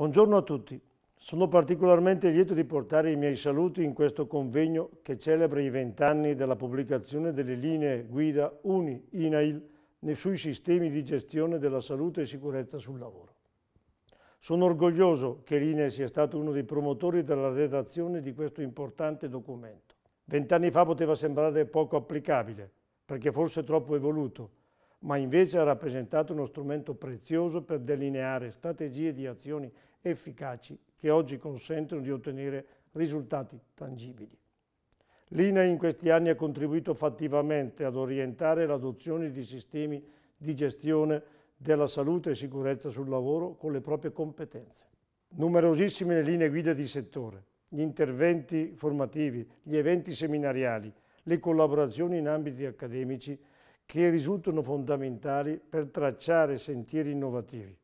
Buongiorno a tutti. Sono particolarmente lieto di portare i miei saluti in questo convegno che celebra i vent'anni della pubblicazione delle linee guida UNI-INAIL sui sistemi di gestione della salute e sicurezza sul lavoro. Sono orgoglioso che l'INE sia stato uno dei promotori della redazione di questo importante documento. Vent'anni fa poteva sembrare poco applicabile, perché forse troppo evoluto, ma invece ha rappresentato uno strumento prezioso per delineare strategie di azioni efficaci che oggi consentono di ottenere risultati tangibili. L'INA in questi anni ha contribuito fattivamente ad orientare l'adozione di sistemi di gestione della salute e sicurezza sul lavoro con le proprie competenze. Numerosissime le linee guida di settore, gli interventi formativi, gli eventi seminariali, le collaborazioni in ambiti accademici che risultano fondamentali per tracciare sentieri innovativi,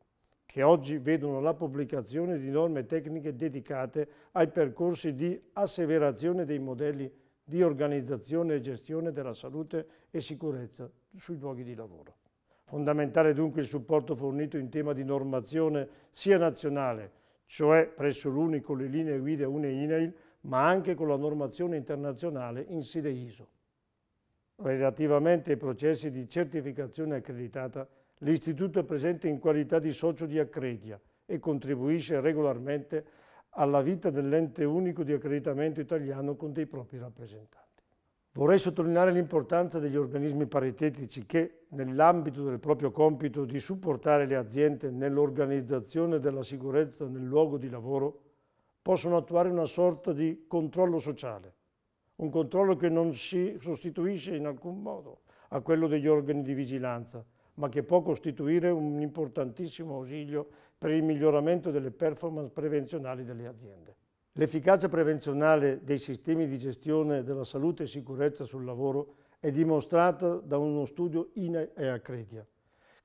che oggi vedono la pubblicazione di norme tecniche dedicate ai percorsi di asseverazione dei modelli di organizzazione e gestione della salute e sicurezza sui luoghi di lavoro. Fondamentale dunque il supporto fornito in tema di normazione sia nazionale, cioè presso l'UNI con le linee guida UNE-INAIL, ma anche con la normazione internazionale in sede ISO. Relativamente ai processi di certificazione accreditata, l'Istituto è presente in qualità di socio di Accredia e contribuisce regolarmente alla vita dell'ente unico di accreditamento italiano con dei propri rappresentanti. Vorrei sottolineare l'importanza degli organismi paritetici che, nell'ambito del proprio compito di supportare le aziende nell'organizzazione della sicurezza nel luogo di lavoro, possono attuare una sorta di controllo sociale, un controllo che non si sostituisce in alcun modo a quello degli organi di vigilanza, ma che può costituire un importantissimo ausilio per il miglioramento delle performance prevenzionali delle aziende. L'efficacia prevenzionale dei sistemi di gestione della salute e sicurezza sul lavoro è dimostrata da uno studio INA e Accredia,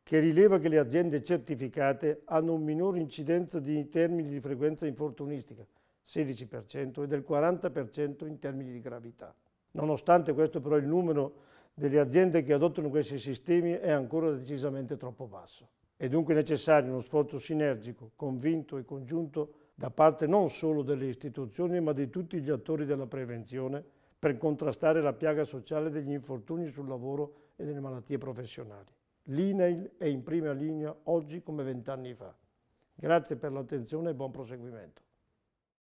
che rileva che le aziende certificate hanno un minore incidenza di termini di frequenza infortunistica, 16% e del 40% in termini di gravità. Nonostante questo però il numero delle aziende che adottano questi sistemi è ancora decisamente troppo basso. È dunque necessario uno sforzo sinergico, convinto e congiunto da parte non solo delle istituzioni ma di tutti gli attori della prevenzione per contrastare la piaga sociale degli infortuni sul lavoro e delle malattie professionali. L'INEIL è in prima linea oggi come vent'anni fa. Grazie per l'attenzione e buon proseguimento.